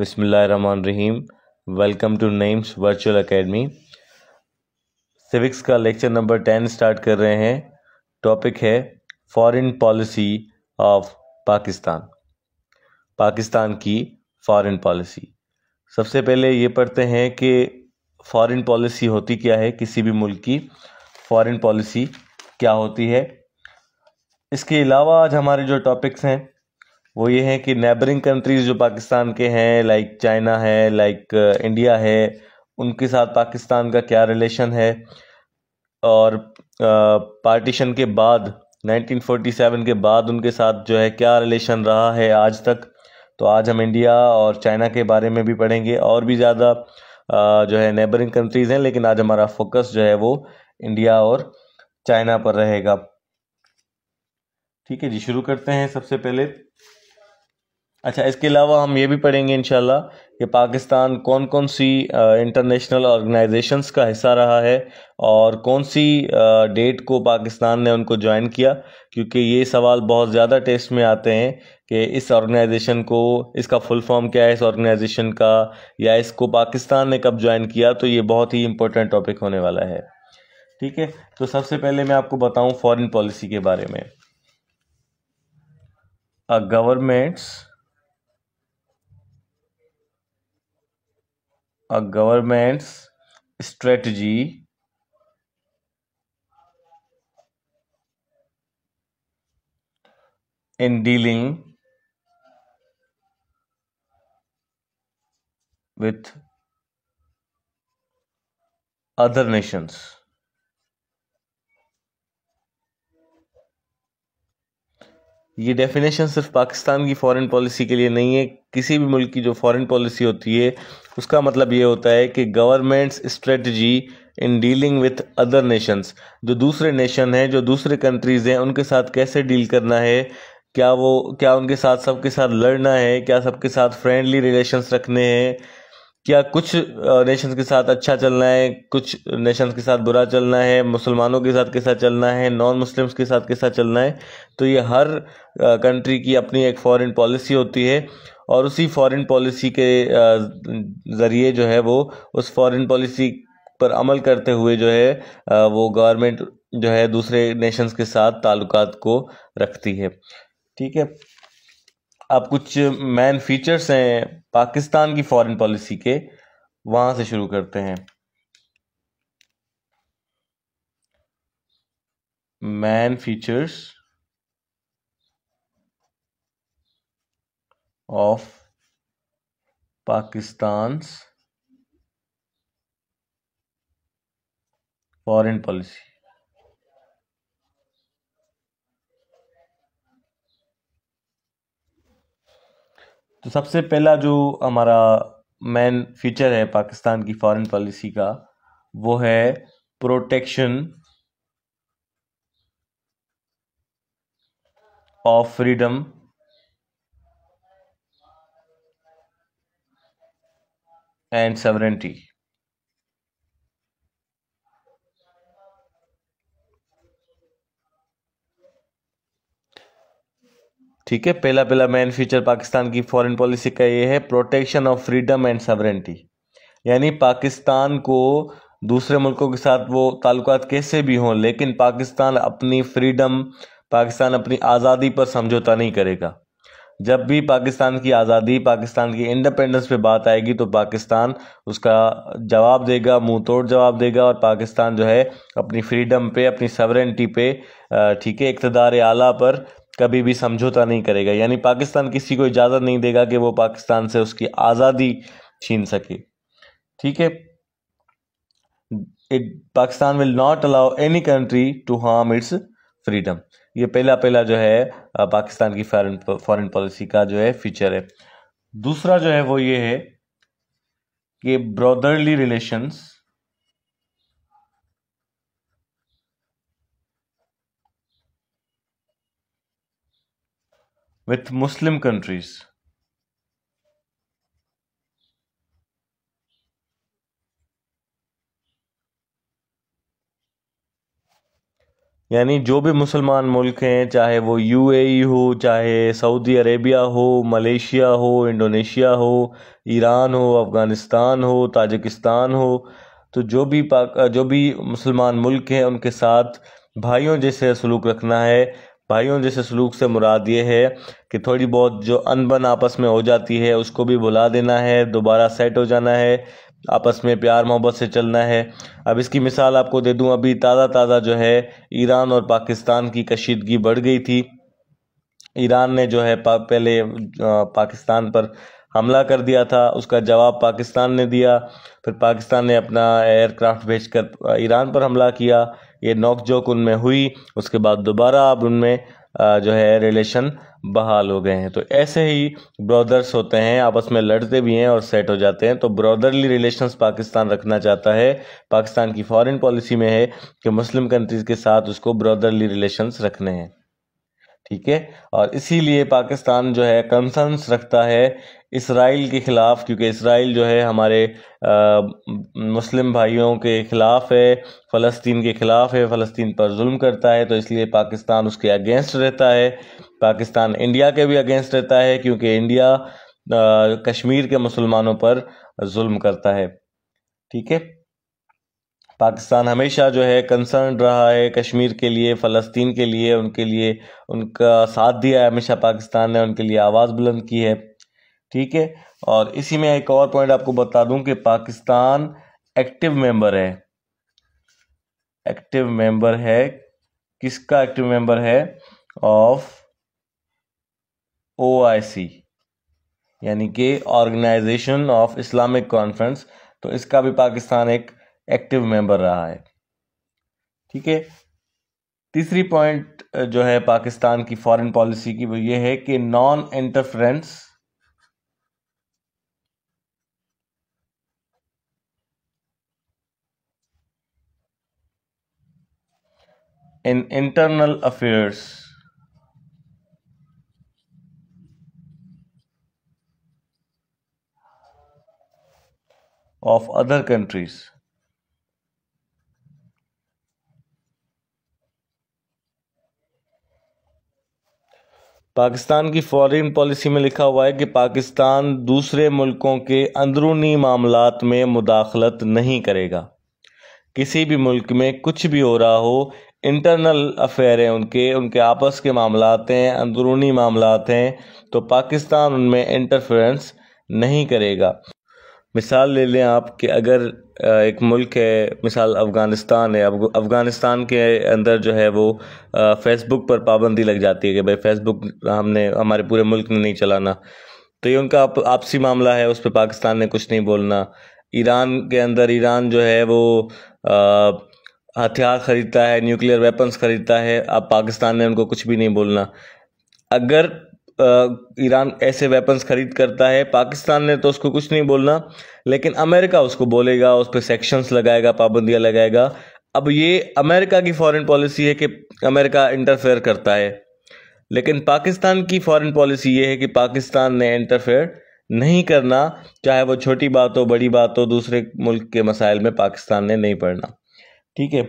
Rahim welcome to names virtual academy civics का lecture number ten start कर रहे हैं टॉपिक है foreign policy of Pakistan Pakistan की फॉरेन पॉलिसी सबसे पहले ये पढ़ते हैं कि फॉरेन पॉलिसी होती क्या है किसी भी मुल्क की फॉरेन पॉलिसी क्या होती है इसके अलावा आज हमारे जो टॉपिक्स हैं वो ये है कि नेबरिंग कंट्रीज़ जो पाकिस्तान के हैं लाइक चाइना है लाइक इंडिया uh, है उनके साथ पाकिस्तान का क्या रिलेशन है और पार्टीशन uh, के बाद 1947 के बाद उनके साथ जो है क्या रिलेशन रहा है आज तक तो आज हम इंडिया और चाइना के बारे में भी पढ़ेंगे और भी ज़्यादा uh, जो है नेबरिंग कंट्रीज़ हैं लेकिन आज हमारा फोकस जो है वो इंडिया और चाइना पर रहेगा ठीक है जी शुरू करते हैं सबसे पहले अच्छा इसके अलावा हम ये भी पढ़ेंगे इनशाला कि पाकिस्तान कौन कौन सी इंटरनेशनल ऑर्गेनाइजेशंस का हिस्सा रहा है और कौन सी डेट को पाकिस्तान ने उनको ज्वाइन किया क्योंकि ये सवाल बहुत ज़्यादा टेस्ट में आते हैं कि इस ऑर्गेनाइजेशन को इसका फुल फॉर्म क्या है इस ऑर्गेनाइजेशन का या इसको पाकिस्तान ने कब ज्वाइन किया तो ये बहुत ही इंपॉर्टेंट टॉपिक होने वाला है ठीक है तो सबसे पहले मैं आपको बताऊँ फॉरन पॉलिसी के बारे में government's a government's strategy in dealing with other nations. ये डेफिनेशन सिर्फ पाकिस्तान की फॉरेन पॉलिसी के लिए नहीं है किसी भी मुल्क की जो फॉरेन पॉलिसी होती है उसका मतलब ये होता है कि government's strategy in dealing with other nations जो दूसरे नेशन हैं जो दूसरे कंट्रीज़ हैं उनके साथ कैसे डील करना है क्या वो क्या उनके साथ सबके साथ लड़ना है क्या सबके साथ फ्रेंडली रिलेशंस रखने हैं क्या कुछ नेशंस के साथ अच्छा चलना है कुछ नेशंस के साथ बुरा चलना है मुसलमानों के साथ कैसा चलना है नॉन मुस्लिम्स के साथ कैसा चलना है तो ये हर कंट्री की अपनी एक फॉरेन पॉलिसी होती है और उसी फॉरेन पॉलिसी के ज़रिए जो है वो उस फॉरेन पॉलिसी पर अमल करते हुए जो है वो गवर्नमेंट जो है दूसरे नेशंस के साथ ताल्लुकात को रखती है ठीक है अब कुछ मेन फीचर्स हैं पाकिस्तान की फॉरेन पॉलिसी के वहाँ से शुरू करते हैं main features of Pakistan's foreign policy. तो सबसे पहला जो हमारा मेन फीचर है पाकिस्तान की फॉरेन पॉलिसी का वो है protection of freedom and sovereignty. ठीक है पहला पहला मेन फीचर पाकिस्तान की फॉरेन पॉलिसी का ये है protection of freedom and sovereignty यानी पाकिस्तान को दूसरे मुल्कों के साथ वो ताल्लुकात कैसे भी हों लेकिन पाकिस्तान अपनी फ्रीडम पाकिस्तान अपनी आज़ादी पर समझौता नहीं करेगा जब भी पाकिस्तान की आज़ादी पाकिस्तान की इंडिपेंडेंस पे बात आएगी तो पाकिस्तान उसका जवाब देगा मुंह तोड़ जवाब देगा और पाकिस्तान जो है अपनी फ्रीडम पे अपनी सवरेंटी पे ठीक है इकतदार आला पर कभी भी समझौता नहीं करेगा यानी पाकिस्तान किसी को इजाज़त नहीं देगा कि वो पाकिस्तान से उसकी आज़ादी छीन सके ठीक है it Pakistan will not allow any country to harm its freedom ये पहला पहला जो है पाकिस्तान की फॉरेन फॉरेन पॉलिसी का जो है फीचर है दूसरा जो है वो ये है कि brotherly relations with Muslim countries यानी जो भी मुसलमान मुल्क हैं चाहे वो यूएई e हो चाहे सऊदी अरेबिया हो मलेशिया हो इंडोनेशिया हो ईरान हो अफ़गानिस्तान हो ताजिकिस्तान हो तो जो भी पाक जो भी मुसलमान मुल्क हैं उनके साथ भाइयों जैसे सलूक रखना है भाइयों जैसे सलूक से मुराद ये है कि थोड़ी बहुत जो अनबन आपस में हो जाती है उसको भी भुला देना है दोबारा सेट हो जाना है आपस में प्यार मोहब्बत से चलना है अब इसकी मिसाल आपको दे दूं अभी ताज़ा ताज़ा जो है ईरान और पाकिस्तान की कशीदगी बढ़ गई थी ईरान ने जो है पा, पहले पाकिस्तान पर हमला कर दिया था उसका जवाब पाकिस्तान ने दिया फिर पाकिस्तान ने अपना एयरक्राफ्ट भेजकर ईरान पर हमला किया ये नोकझोंक उनमें हुई उसके बाद दोबारा अब उनमें जो है रिलेशन बहाल हो गए हैं तो ऐसे ही ब्रदर्स होते हैं आपस में लड़ते भी हैं और सेट हो जाते हैं तो ब्रदरली रिलेशंस पाकिस्तान रखना चाहता है पाकिस्तान की फॉरेन पॉलिसी में है कि मुस्लिम कंट्रीज़ के साथ उसको ब्रदरली रिलेशंस रखने हैं ठीक है और इसीलिए पाकिस्तान जो है कंसर्नस रखता है इसराइल के ख़िलाफ़ क्योंकि इसराइल जो है हमारे आ, मुस्लिम भाइयों के ख़िलाफ़ है फ़लस्तीन के ख़िलाफ़ है फ़लस्तीन पर जुल्म करता है तो इसलिए पाकिस्तान उसके अगेंस्ट रहता है पाकिस्तान इंडिया के भी अगेंस्ट रहता है क्योंकि इंडिया आ, कश्मीर के मुसलमानों पर जुल्म करता है ठीक है पाकिस्तान हमेशा जो है कंसर्न रहा है कश्मीर के लिए फ़लस्तीन के लिए उनके लिए उनका साथ दिया है हमेशा पाकिस्तान ने उनके लिए आवाज़ बुलंद की है ठीक है और इसी में एक और पॉइंट आपको बता दूं कि पाकिस्तान एक्टिव मेंबर है एक्टिव मेंबर है किसका एक्टिव मेंबर है ऑफ ओआईसी यानी कि ऑर्गेनाइजेशन ऑफ इस्लामिक कॉन्फ्रेंस तो इसका भी पाकिस्तान एक एक्टिव मेंबर रहा है ठीक है तीसरी पॉइंट जो है पाकिस्तान की फॉरेन पॉलिसी की वो ये है कि non interference in internal affairs of other countries Pakistan की फॉरेन पॉलिसी में लिखा हुआ है कि पाकिस्तान दूसरे मुल्कों के अंदरूनी मामलों में मुदाखलत नहीं करेगा किसी भी मुल्क में कुछ भी हो रहा हो इंटरनल अफेयर हैं उनके उनके आपस के मामलात हैं अंदरूनी मामला हैं तो पाकिस्तान उनमें इंटरफेरेंस नहीं करेगा मिसाल ले लें आप कि अगर एक मुल्क है मिसाल अफ़गानिस्तान है अफ़गानिस्तान के अंदर जो है वो फेसबुक पर पाबंदी लग जाती है कि भाई फेसबुक हमने हमारे पूरे मुल्क में नहीं चलाना तो ये उनका आप, आपसी मामला है उस पर पाकिस्तान ने कुछ नहीं बोलना ईरान के अंदर ईरान जो है वो हथियार ख़रीदता है न्यूक्लियर वेपन्स ख़रीदता है अब पाकिस्तान ने उनको कुछ भी नहीं बोलना अगर ईरान ऐसे वेपन्स खरीद करता है पाकिस्तान ने तो उसको कुछ नहीं बोलना लेकिन अमेरिका उसको बोलेगा उस पर सेक्शंस लगाएगा पाबंदियां लगाएगा अब ये अमेरिका की फॉरेन पॉलिसी है कि अमेरिका इंटरफेयर करता है लेकिन पाकिस्तान की फॉरेन पॉलिसी ये है कि पाकिस्तान ने इंटरफेयर नहीं करना चाहे वो छोटी बात हो बड़ी बात हो दूसरे मुल्क के मसाइल में पाकिस्तान ने नहीं पढ़ना ठीक है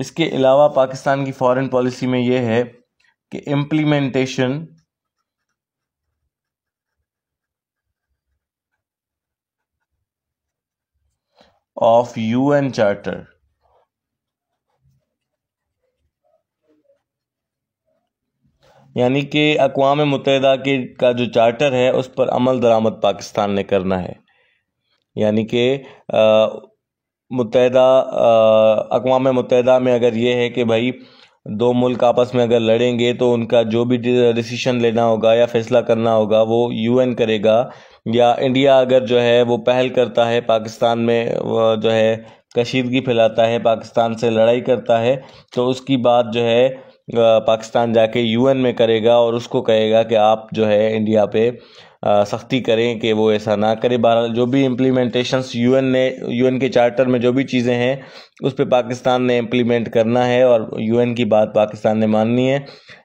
इसके अलावा पाकिस्तान की फॉरेन पॉलिसी में ये है कि इंप्लीमेंटेशन ऑफ यूएन चार्टर यानी कि अकवाम मुतहदा के का जो चार्टर है उस पर अमल दरामद पाकिस्तान ने करना है यानी कि मुतहदा अकवाम मुतहदा में अगर ये है कि भाई दो मुल्क आपस में अगर लड़ेंगे तो उनका जो भी डिसीशन लेना होगा या फैसला करना होगा वो यूएन करेगा या इंडिया अगर जो है वो पहल करता है पाकिस्तान में जो है कशीदगी फैलाता है पाकिस्तान से लड़ाई करता है तो उसकी बात जो है पाकिस्तान जाके यूएन में करेगा और उसको कहेगा कि आप जो है इंडिया पे सख्ती करें कि वो ऐसा ना करें बहरहाल जो भी यू यूएन ने यूएन के चार्टर में जो भी चीज़ें हैं उस पर पाकिस्तान ने इम्प्लीमेंट करना है और यूएन की बात पाकिस्तान ने माननी है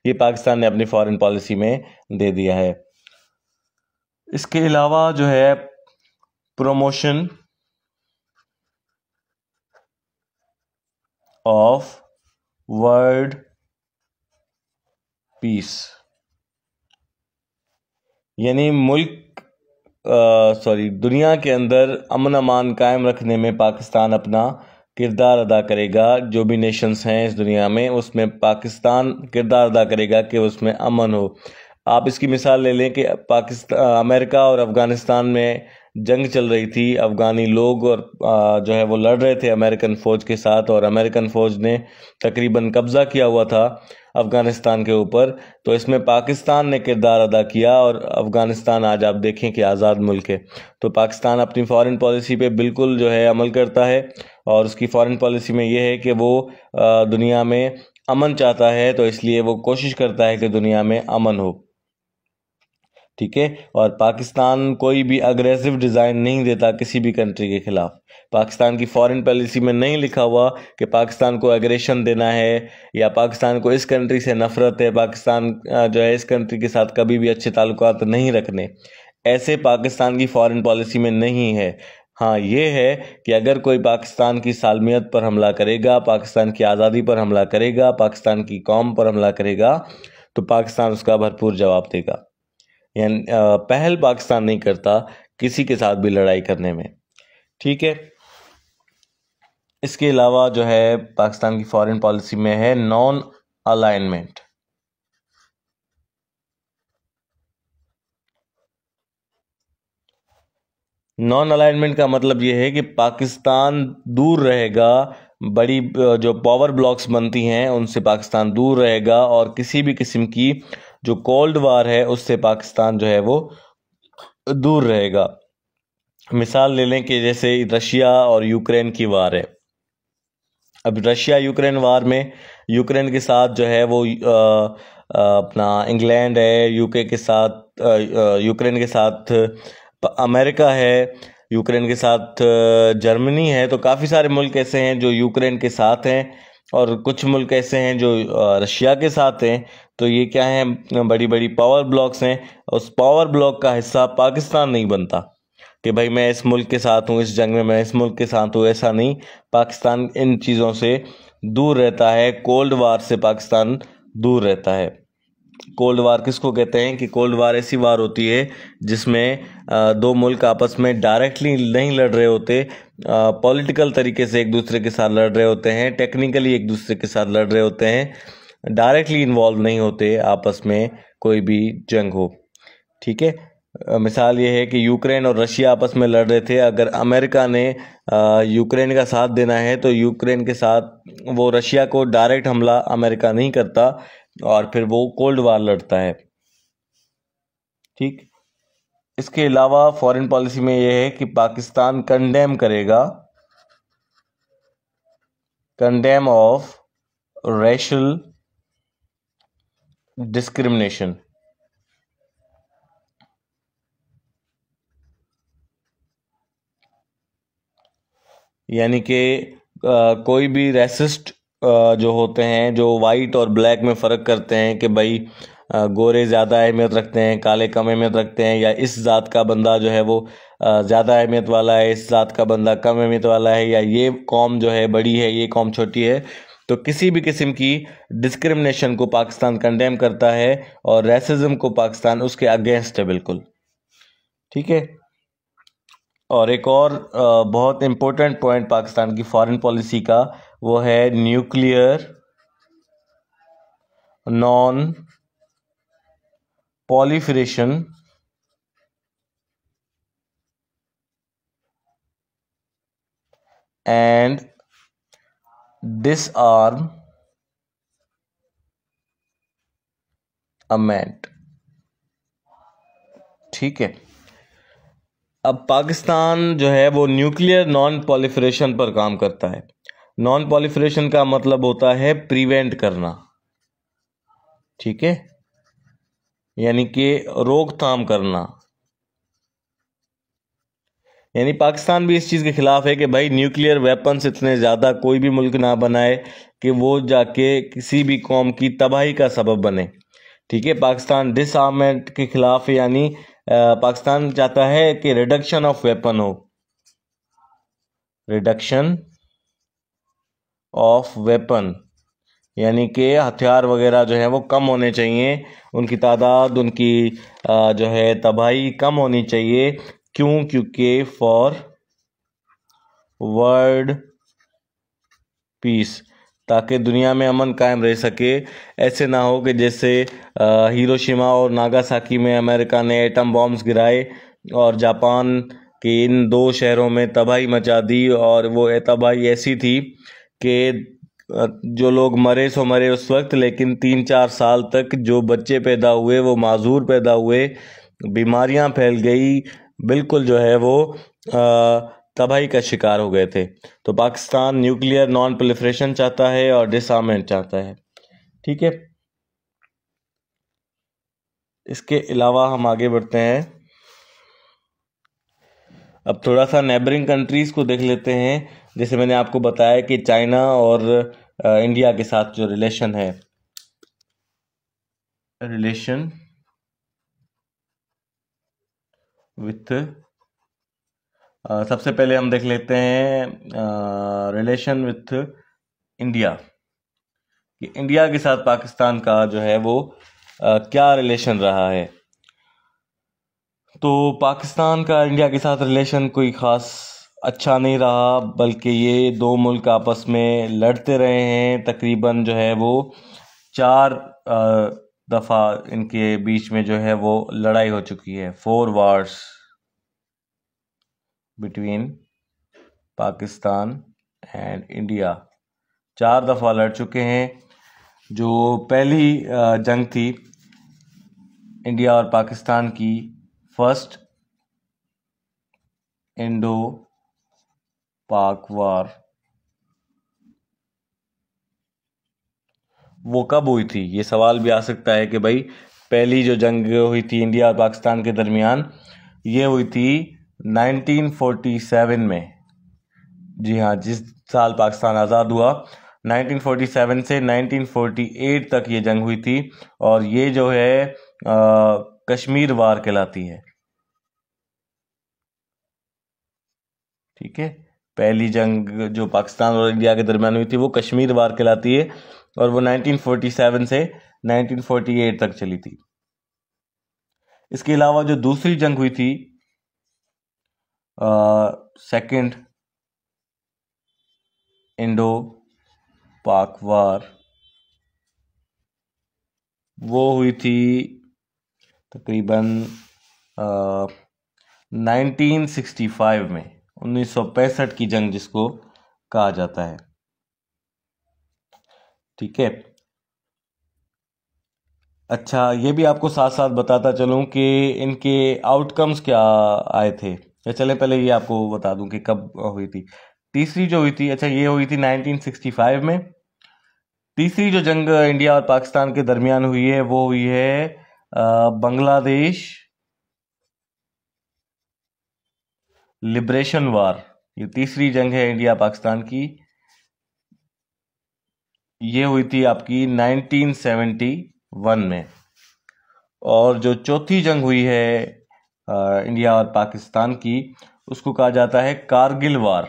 ये पाकिस्तान ने अपनी फॉरेन पॉलिसी में दे दिया है इसके अलावा जो है प्रमोशन ऑफ वर्ल्ड पीस यानी मुल्क सॉरी दुनिया के अंदर अमन अमान कायम रखने में पाकिस्तान अपना किरदार अदा करेगा जो भी नेशंस हैं इस दुनिया में उसमें पाकिस्तान किरदार अदा करेगा कि उसमें अमन हो आप इसकी मिसाल ले लें कि पाकिस्तान अमेरिका और अफ़गानिस्तान में जंग चल रही थी अफ़गानी लोग और जो है वो लड़ रहे थे अमेरिकन फ़ौज के साथ और अमेरिकन फ़ौज ने तकरीबन कब्ज़ा किया हुआ था अफ़गानिस्तान के ऊपर तो इसमें पाकिस्तान ने किरदार अदा किया और अफ़गानिस्तान आज आप देखें कि आज़ाद मुल्क है तो पाकिस्तान अपनी फ़ॉरेन पॉलिसी पे बिल्कुल जो है अमल करता है और उसकी फ़ॉरेन पॉलिसी में ये है कि वो दुनिया में अमन चाहता है तो इसलिए वो कोशिश करता है कि दुनिया में अमन हो ठीक है और पाकिस्तान कोई भी अग्रेसिव डिज़ाइन नहीं देता किसी भी कंट्री के ख़िलाफ़ पाकिस्तान की फॉरेन पॉलिसी में नहीं लिखा हुआ कि पाकिस्तान को एग्रेशन देना है या पाकिस्तान को इस कंट्री से नफ़रत है पाकिस्तान जो है इस कंट्री के साथ कभी भी अच्छे ताल्लुक नहीं रखने ऐसे पाकिस्तान की फॉरेन पॉलिसी में नहीं है हाँ ये है कि अगर कोई पाकिस्तान की सालमियत पर हमला करेगा पाकिस्तान की आज़ादी पर हमला करेगा पाकिस्तान की कौम पर हमला करेगा तो पाकिस्तान उसका भरपूर जवाब देगा यानी पहल पाकिस्तान नहीं करता किसी के साथ भी लड़ाई करने में ठीक है इसके अलावा जो है पाकिस्तान की फॉरेन पॉलिसी में है नॉन अलाइनमेंट नॉन अलाइनमेंट का मतलब यह है कि पाकिस्तान दूर रहेगा बड़ी जो पावर ब्लॉक्स बनती हैं उनसे पाकिस्तान दूर रहेगा और किसी भी किस्म की जो कोल्ड वार है उससे पाकिस्तान जो है वो दूर रहेगा मिसाल ले लें कि जैसे रशिया और यूक्रेन की वार है अब रशिया यूक्रेन वार में यूक्रेन के साथ जो है वो आ, अपना इंग्लैंड है यूके के साथ यूक्रेन के साथ अमेरिका है यूक्रेन के साथ जर्मनी है तो काफ़ी सारे मुल्क ऐसे हैं जो यूक्रेन के साथ हैं और कुछ मुल्क ऐसे हैं जो रशिया के साथ हैं तो ये क्या है बड़ी बड़ी पावर ब्लॉक्स हैं उस पावर ब्लॉक का हिस्सा पाकिस्तान नहीं बनता कि भाई मैं इस मुल्क के साथ हूँ इस जंग में मैं इस मुल्क के साथ हूँ ऐसा नहीं पाकिस्तान इन चीज़ों से दूर रहता है कोल्ड वार से पाकिस्तान दूर रहता है कोल्ड वार किसको कहते हैं कि कोल्ड वार ऐसी वार होती है जिसमें दो मुल्क आपस में डायरेक्टली नहीं लड़ रहे होते पॉलिटिकल तरीके से एक दूसरे के साथ लड़ रहे होते हैं टेक्निकली एक दूसरे के साथ लड़ रहे होते हैं डायरेक्टली इन्वॉल्व नहीं होते आपस में कोई भी जंग हो ठीक है मिसाल ये है कि यूक्रेन और रशिया आपस में लड़ रहे थे अगर अमेरिका ने यूक्रेन का साथ देना है तो यूक्रेन के साथ वो रशिया को डायरेक्ट हमला अमेरिका नहीं करता और फिर वो कोल्ड वार लड़ता है ठीक इसके अलावा फॉरेन पॉलिसी में यह है कि पाकिस्तान कंडेम करेगा कंडेम ऑफ रेशल discrimination यानी कि कोई भी रेसिस्ट जो होते हैं जो वाइट और ब्लैक में फ़र्क करते हैं कि भाई गोरे ज़्यादा अहमियत रखते हैं काले कम अहमियत रखते हैं या इस ज़ात का बंदा जो है वो ज़्यादा अहमियत वाला है इस ज़ात का बंदा कम अहमियत वाला है या ये कौम जो है बड़ी है ये कौम छोटी है तो किसी भी किस्म की डिस्क्रिमिनेशन को पाकिस्तान कंडेम करता है और रेसिज्म को पाकिस्तान उसके अगेंस्ट है बिल्कुल ठीक है और एक और बहुत इम्पोर्टेंट पॉइंट पाकिस्तान की फॉरेन पॉलिसी का वो है nuclear non proliferation and disarm अमेंट ठीक है अब पाकिस्तान जो है वो न्यूक्लियर नॉन पॉलिफरेशन पर काम करता है नॉन पॉलिफरेशन का मतलब होता है प्रिवेंट करना ठीक है यानी कि रोकथाम करना यानी पाकिस्तान भी इस चीज़ के ख़िलाफ़ है कि भाई न्यूक्लियर वेपन्स इतने ज़्यादा कोई भी मुल्क ना बनाए कि वो जाके किसी भी कौम की तबाही का सबब बने ठीक है पाकिस्तान डिसआर्मेंट के ख़िलाफ़ यानी पाकिस्तान चाहता है कि रिडक्शन ऑफ वेपन हो रिडक्शन ऑफ वेपन यानी कि हथियार वगैरह जो है वो कम होने चाहिए उनकी तादाद उनकी जो है तबाही कम होनी चाहिए क्यों क्योंकि फॉर वर्ल्ड पीस ताकि दुनिया में अमन कायम रह सके ऐसे ना हो कि जैसे हिरोशिमा और नागासाकी में अमेरिका ने एटम बॉम्ब्स गिराए और जापान के इन दो शहरों में तबाही मचा दी और वो तबाही ऐसी थी कि जो लोग मरे सो मरे उस वक्त लेकिन तीन चार साल तक जो बच्चे पैदा हुए वो माजूर पैदा हुए बीमारियां फैल गई बिल्कुल जो है वो तबाही का शिकार हो गए थे तो पाकिस्तान न्यूक्लियर नॉन प्लिफ्रेशन चाहता है और डिसमेंट चाहता है ठीक है इसके अलावा हम आगे बढ़ते हैं अब थोड़ा सा नेबरिंग कंट्रीज़ को देख लेते हैं जैसे मैंने आपको बताया कि चाइना और इंडिया के साथ जो रिलेशन है रिलेशन विथ सबसे पहले हम देख लेते हैं रिलेशन विथ इंडिया कि इंडिया के साथ पाकिस्तान का जो है वो आ, क्या रिलेशन रहा है तो पाकिस्तान का इंडिया के साथ रिलेशन कोई ख़ास अच्छा नहीं रहा बल्कि ये दो मुल्क आपस में लड़ते रहे हैं तकरीबन जो है वो चार दफ़ा इनके बीच में जो है वो लड़ाई हो चुकी है four wars between Pakistan and India चार दफ़ा लड़ चुके हैं जो पहली जंग थी इंडिया और पाकिस्तान की फर्स्ट इंडो पाक वार वो कब हुई थी ये सवाल भी आ सकता है कि भाई पहली जो जंग हुई थी इंडिया और पाकिस्तान के दरमियान ये हुई थी 1947 में जी हाँ जिस साल पाकिस्तान आज़ाद हुआ 1947 से 1948 तक ये जंग हुई थी और ये जो है आ, कश्मीर वार कहलाती है ठीक है पहली जंग जो पाकिस्तान और इंडिया के दरमियान हुई थी वो कश्मीर वार कहलाती है और वो 1947 से 1948 तक चली थी इसके अलावा जो दूसरी जंग हुई थी सेकंड इंडो पाक वार वो हुई थी तकरीबन नाइनटीन सिक्सटी फाइव में उन्नीस सौ पैंसठ की जंग जिसको कहा जाता है ठीक है अच्छा ये भी आपको साथ साथ बताता चलूं कि इनके आउटकम्स क्या आए थे या चले पहले ये आपको बता दूं कि कब हुई थी तीसरी जो हुई थी अच्छा ये हुई थी 1965 में तीसरी जो जंग इंडिया और पाकिस्तान के दरमियान हुई है वो हुई है बांग्लादेश लिब्रेशन वार ये तीसरी जंग है इंडिया पाकिस्तान की ये हुई थी आपकी 1971 में और जो चौथी जंग हुई है इंडिया और पाकिस्तान की उसको कहा जाता है कारगिल वार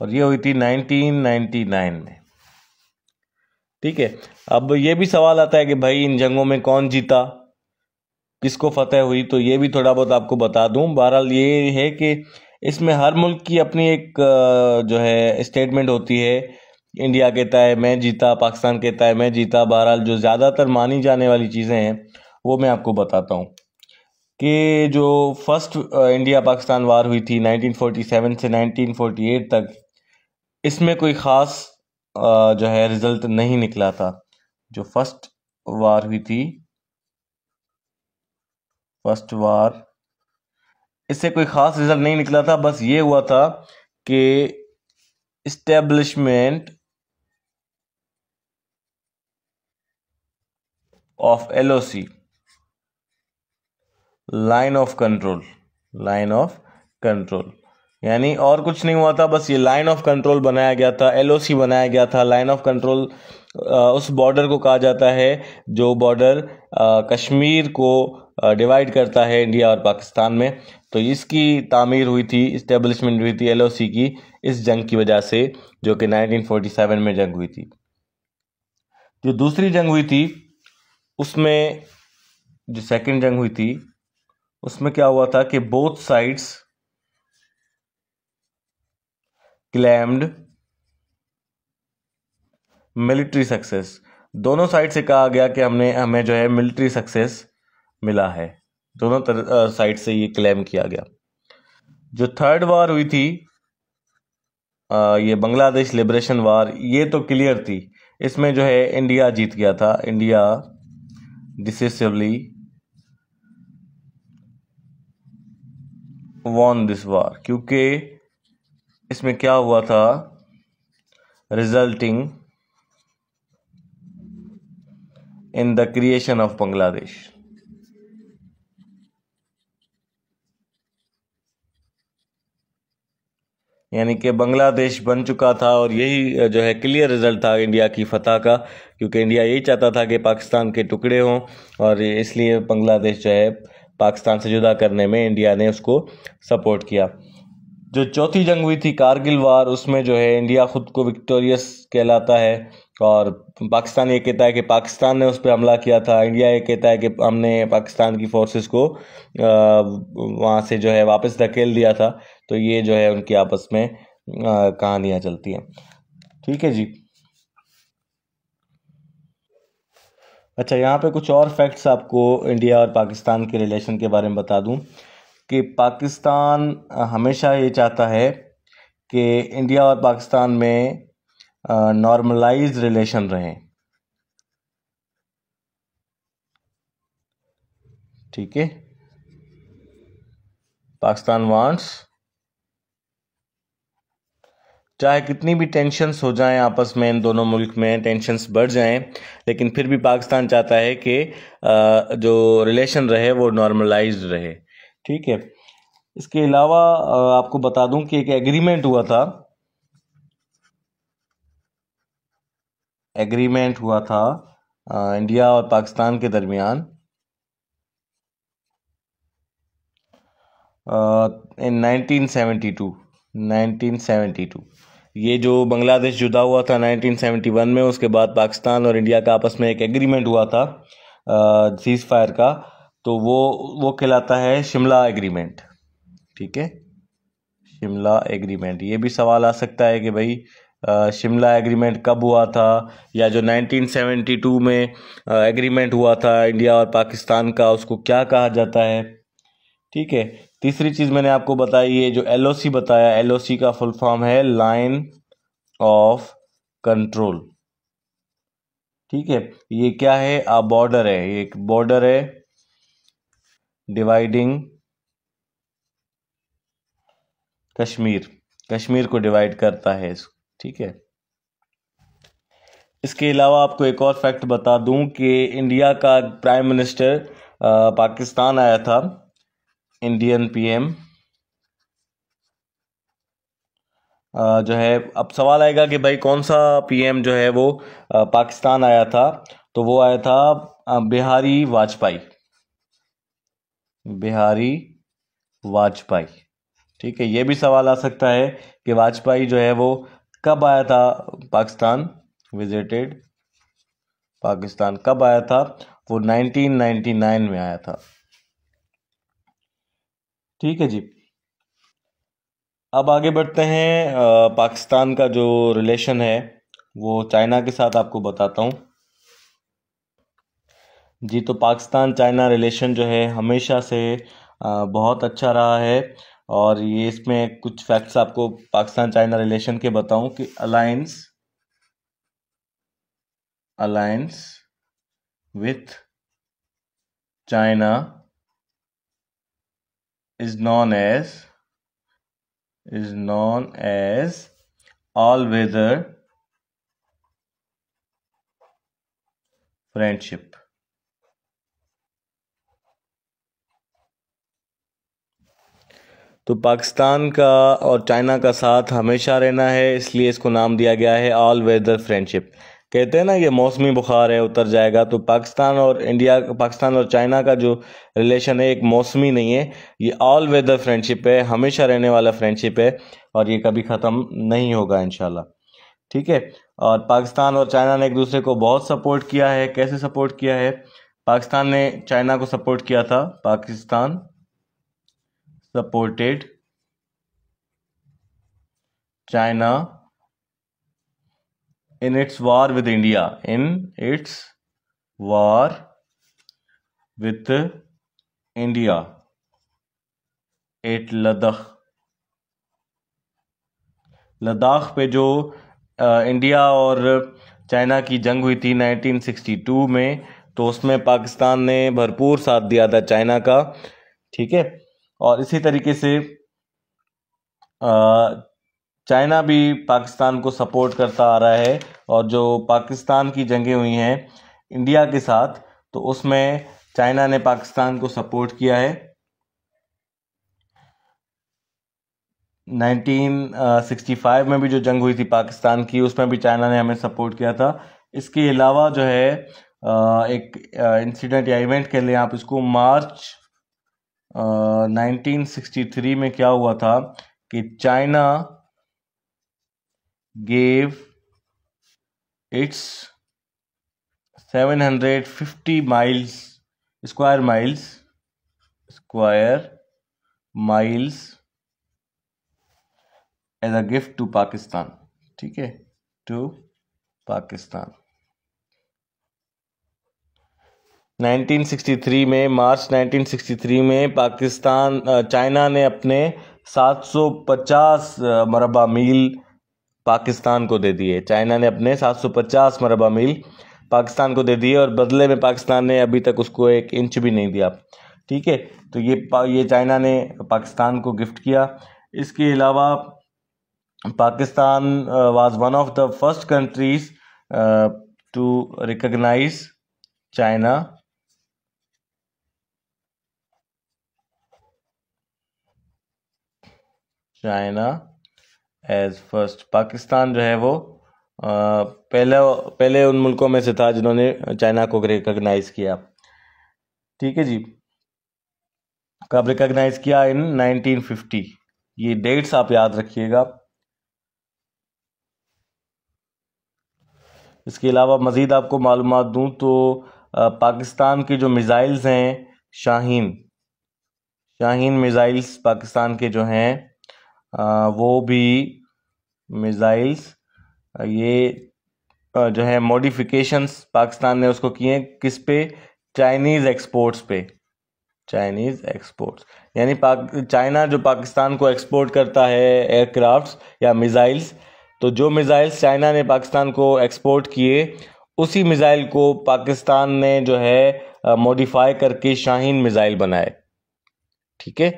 और ये हुई थी 1999 में ठीक है अब ये भी सवाल आता है कि भाई इन जंगों में कौन जीता किसको फतेह हुई तो ये भी थोड़ा बहुत आपको बता दूं बहरहाल ये है कि इसमें हर मुल्क की अपनी एक जो है स्टेटमेंट होती है इंडिया कहता है मैं जीता पाकिस्तान कहता है मैं जीता बहरहाल जो ज़्यादातर मानी जाने वाली चीज़ें हैं वो मैं आपको बताता हूँ कि जो फर्स्ट इंडिया पाकिस्तान वार हुई थी 1947 से 1948 तक इसमें कोई ख़ास जो है रिज़ल्ट नहीं निकला था जो फर्स्ट वार हुई थी फर्स्ट वार इससे कोई ख़ास रिज़ल्ट नहीं निकला था बस ये हुआ था कि establishment of L O C line of control line of control यानी और कुछ नहीं हुआ था बस ये लाइन ऑफ कंट्रोल बनाया गया था एलओसी बनाया गया था लाइन ऑफ कंट्रोल उस बॉर्डर को कहा जाता है जो बॉर्डर कश्मीर को डिवाइड करता है इंडिया और पाकिस्तान में तो इसकी तामीर हुई थी इस्टेब्लिशमेंट हुई थी एलओसी की इस जंग की वजह से जो कि 1947 में जंग हुई थी जो दूसरी जंग हुई थी उसमें जो सेकंड जंग हुई थी उसमें क्या हुआ था कि both sides claimed military success दोनों साइड से कहा गया कि हमने हमें जो है मिलिट्री सक्सेस मिला है दोनों तो साइड से ये क्लेम किया गया जो थर्ड वार हुई थी आ, ये बांग्लादेश लिबरेशन वार ये तो क्लियर थी इसमें जो है इंडिया जीत गया था India decisively won this war क्योंकि इसमें क्या हुआ था resulting in the creation of Bangladesh यानी कि बांग्लादेश बन चुका था और यही जो है क्लियर रिजल्ट था इंडिया की फतह का क्योंकि इंडिया यही चाहता था कि पाकिस्तान के टुकड़े हों और इसलिए बांग्लादेश जो है पाकिस्तान से जुदा करने में इंडिया ने उसको सपोर्ट किया जो चौथी जंग हुई थी कारगिल वार उसमें जो है इंडिया ख़ुद को विक्टोरियस कहलाता है और पाकिस्तान ये कहता है कि पाकिस्तान ने उस पर हमला किया था इंडिया ये कहता है कि हमने पाकिस्तान की फोर्सेस को वहाँ से जो है वापस धकेल दिया था तो ये जो है उनकी आपस में कहानियाँ चलती हैं ठीक है जी अच्छा यहाँ पे कुछ और फैक्ट्स आपको इंडिया और पाकिस्तान के रिलेशन के बारे में बता दूँ कि पाकिस्तान हमेशा ये चाहता है कि इंडिया और पाकिस्तान में नॉर्मलाइज रिलेशन रहें ठीक है पाकिस्तान वांट्स चाहे कितनी भी टेंशन्स हो जाएं आपस में इन दोनों मुल्क में टेंशन्स बढ़ जाएं लेकिन फिर भी पाकिस्तान चाहता है कि जो रिलेशन रहे वो नॉर्मलाइज रहे ठीक है इसके अलावा आपको बता दूं कि एक एग्रीमेंट हुआ था एग्रीमेंट हुआ था इंडिया और पाकिस्तान के दरमियान इन 1972 1972 ये जो बांग्लादेश जुदा हुआ था 1971 में उसके बाद पाकिस्तान और इंडिया का आपस में एक एग्रीमेंट हुआ था सीज़ फायर का तो वो वो कहलाता है शिमला एग्रीमेंट ठीक है शिमला एग्रीमेंट ये भी सवाल आ सकता है कि भाई शिमला एग्रीमेंट कब हुआ था या जो 1972 में एग्रीमेंट हुआ था इंडिया और पाकिस्तान का उसको क्या कहा जाता है ठीक है तीसरी चीज़ मैंने आपको बताई ये जो एल बताया एल का फुल फॉर्म है लाइन ऑफ कंट्रोल ठीक है ये क्या है आ बॉर्डर है ये एक बॉर्डर है डिवाइडिंग कश्मीर कश्मीर को डिवाइड करता है ठीक है इसके अलावा आपको एक और फैक्ट बता दूं कि इंडिया का प्राइम मिनिस्टर पाकिस्तान आया था इंडियन पीएम जो है अब सवाल आएगा कि भाई कौन सा पीएम जो है वो पाकिस्तान आया था तो वो आया था बिहारी वाजपेयी बिहारी वाजपेयी ठीक है ये भी सवाल आ सकता है कि वाजपेयी जो है वो कब आया था पाकिस्तान विजिटेड पाकिस्तान कब आया था वो 1999 में आया था ठीक है जी अब आगे बढ़ते हैं पाकिस्तान का जो रिलेशन है वो चाइना के साथ आपको बताता हूँ जी तो पाकिस्तान चाइना रिलेशन जो है हमेशा से बहुत अच्छा रहा है और ये इसमें कुछ फैक्ट्स आपको पाकिस्तान चाइना रिलेशन के बताऊं कि alliance alliance with China is known as is known as all weather friendship तो पाकिस्तान का और चाइना का साथ हमेशा रहना है इसलिए इसको नाम दिया गया है ऑल वेदर फ्रेंडशिप कहते हैं ना ये मौसमी बुखार है उतर जाएगा तो पाकिस्तान और इंडिया पाकिस्तान और चाइना का जो रिलेशन है एक मौसमी नहीं है ये ऑल वेदर फ्रेंडशिप है हमेशा रहने वाला फ्रेंडशिप है और ये कभी ख़त्म नहीं होगा इन ठीक है और पाकिस्तान और चाइना ने एक दूसरे को बहुत सपोर्ट किया है कैसे सपोर्ट किया है पाकिस्तान ने चाइना को सपोर्ट किया था Pakistan supported China in its war with India. In its war with India at Ladakh. Ladakh पे जो आ, इंडिया और चाइना की जंग हुई थी 1962 में तो उसमें पाकिस्तान ने भरपूर साथ दिया था चाइना का ठीक है और इसी तरीके से चाइना भी पाकिस्तान को सपोर्ट करता आ रहा है और जो पाकिस्तान की जंगें हुई हैं इंडिया के साथ तो उसमें चाइना ने पाकिस्तान को सपोर्ट किया है 1965 में भी जो जंग हुई थी पाकिस्तान की उसमें भी चाइना ने हमें सपोर्ट किया था इसके अलावा जो है एक इंसिडेंट या इवेंट के लिए आप इसको मार्च 1963 में क्या हुआ था कि China gave its 750 miles square miles square miles as a gift to Pakistan ठीक है टू पाकिस्तान 1963 में मार्च 1963 में पाकिस्तान चाइना ने अपने 750 मरबा मील पाकिस्तान को दे दिए चाइना ने अपने 750 मरबा मील पाकिस्तान को दे दिए और बदले में पाकिस्तान ने अभी तक उसको एक इंच भी नहीं दिया ठीक है तो ये ये चाइना ने पाकिस्तान को गिफ्ट किया इसके अलावा Pakistan was one of the first countries to recognise China China as first Pakistan जो है वो पहले पहले उन मुल्कों में से था जिन्होंने चाइना को रिकगनाइज किया ठीक है जी कब रिकगनाइज किया इन 1950 ये डेट्स आप याद रखिएगा इसके अलावा मज़ीद आपको मालूम दूँ तो पाकिस्तान के जो मिज़ाइल्स हैं शाहीन शाहीन मिज़ाइल्स पाकिस्तान के जो हैं वो भी मिज़ाइल्स ये जो है मॉडिफिकेशंस पाकिस्तान ने उसको किए किस पे चाइनीज़ एक्सपोर्ट्स पे चाइनीज़ एक्सपोर्ट्स यानी पाक चाइना जो पाकिस्तान को एक्सपोर्ट करता है एयरक्राफ्ट्स या मिज़ाइल्स तो जो मिज़ाइल्स चाइना ने पाकिस्तान को एक्सपोर्ट किए उसी मिज़ाइल को पाकिस्तान ने जो है मॉडिफाई करके शाहीन मिज़ाइल बनाए ठीक है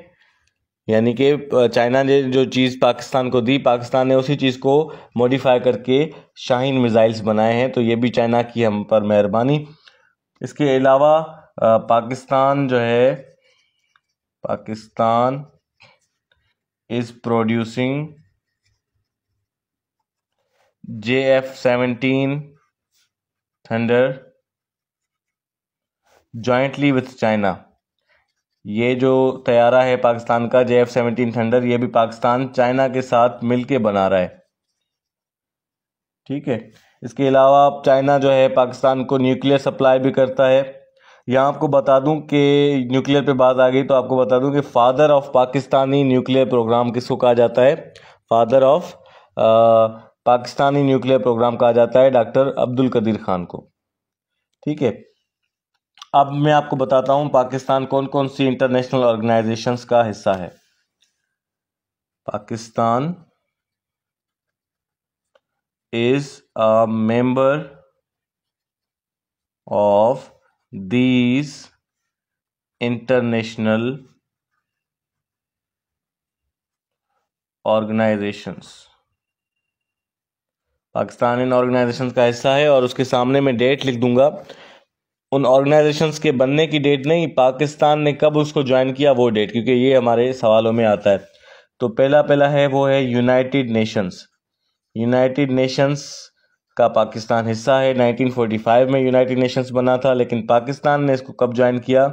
यानी कि चाइना ने जो चीज़ पाकिस्तान को दी पाकिस्तान ने उसी चीज़ को मॉडिफाई करके शाहीन मिज़ाइल्स बनाए हैं तो ये भी चाइना की हम पर मेहरबानी इसके अलावा पाकिस्तान जो है Pakistan is producing J F seventeen Thunder jointly with China ये जो तैयारा है पाकिस्तान का जे एफ सेवनटीन थंडर ये भी पाकिस्तान चाइना के साथ मिल के बना रहा है ठीक है इसके अलावा चाइना जो है पाकिस्तान को न्यूक्लियर सप्लाई भी करता है यहाँ आपको बता दूं कि न्यूक्लियर पे बात आ गई तो आपको बता दूं कि father of Pakistani nuclear programme किसको कहा जाता है father of Pakistani nuclear programme कहा जाता है डॉक्टर अब्दुल कदीर खान को ठीक है अब मैं आपको बताता हूँ पाकिस्तान कौन कौन सी इंटरनेशनल ऑर्गेनाइजेशंस का हिस्सा है Pakistan is a member of these international organisations Pakistan इन ऑर्गेनाइजेशंस का हिस्सा है और उसके सामने मैं डेट लिख दूंगा उन ऑर्गेनाइजेशंस के बनने की डेट नहीं पाकिस्तान ने कब उसको ज्वाइन किया वो डेट क्योंकि ये हमारे सवालों में आता है तो पहला पहला है वो है यूनाइटेड नेशंस यूनाइटेड नेशंस का पाकिस्तान हिस्सा है 1945 में यूनाइटेड नेशंस बना था लेकिन पाकिस्तान ने इसको कब ज्वाइन किया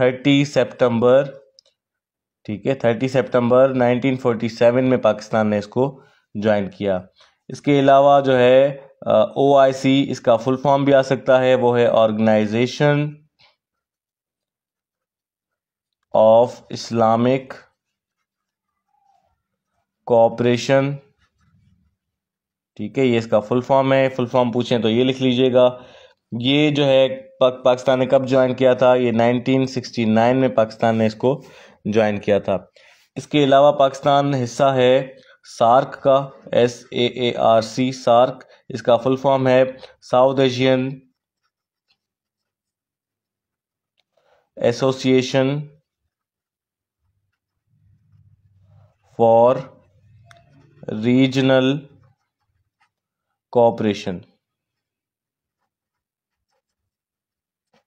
30 सितंबर ठीक है 30 सितंबर 1947 में पाकिस्तान ने इसको ज्वाइन किया इसके अलावा जो है ओ आई सी इसका फुल फॉर्म भी आ सकता है वो है ऑर्गेनाइजेशन ऑफ इस्लामिक कोऑपरेशन ठीक है ये इसका फुल फॉर्म है फुल फॉर्म पूछें तो ये लिख लीजिएगा ये जो है पाक, पाकिस्तान ने कब ज्वाइन किया था ये 1969 में पाकिस्तान ने इसको ज्वाइन किया था इसके अलावा पाकिस्तान हिस्सा है सार्क का S A A R C SAARC इसका फुल फॉर्म है South Asian Association for Regional Cooperation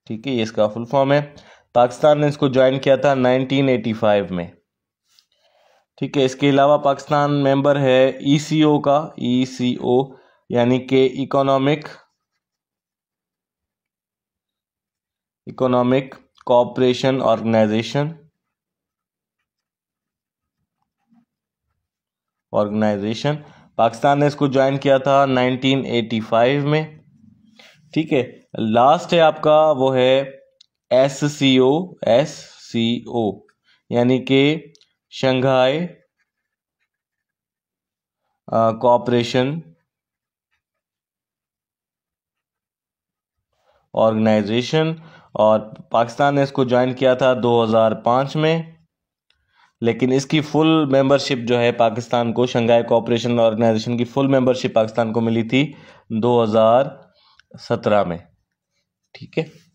ठीक है ये इसका फुल फॉर्म है पाकिस्तान ने इसको ज्वाइन किया था 1985 में ठीक है इसके अलावा पाकिस्तान मेंबर है ईसीओ का ईसीओ यानी कि economic economic cooperation organisation organisation Pakistan ने इसको ज्वाइन किया था 1985 में ठीक है लास्ट है आपका वो है S C O S C ओ यानी कि शंघाई कॉपरेशन ऑर्गेनाइजेशन और पाकिस्तान ने इसको ज्वाइन किया था 2005 में लेकिन इसकी फुल मेंबरशिप जो है पाकिस्तान को शंघाई कोऑपरेशन ऑर्गेनाइजेशन की फुल मेंबरशिप पाकिस्तान को मिली थी 2017 में ठीक है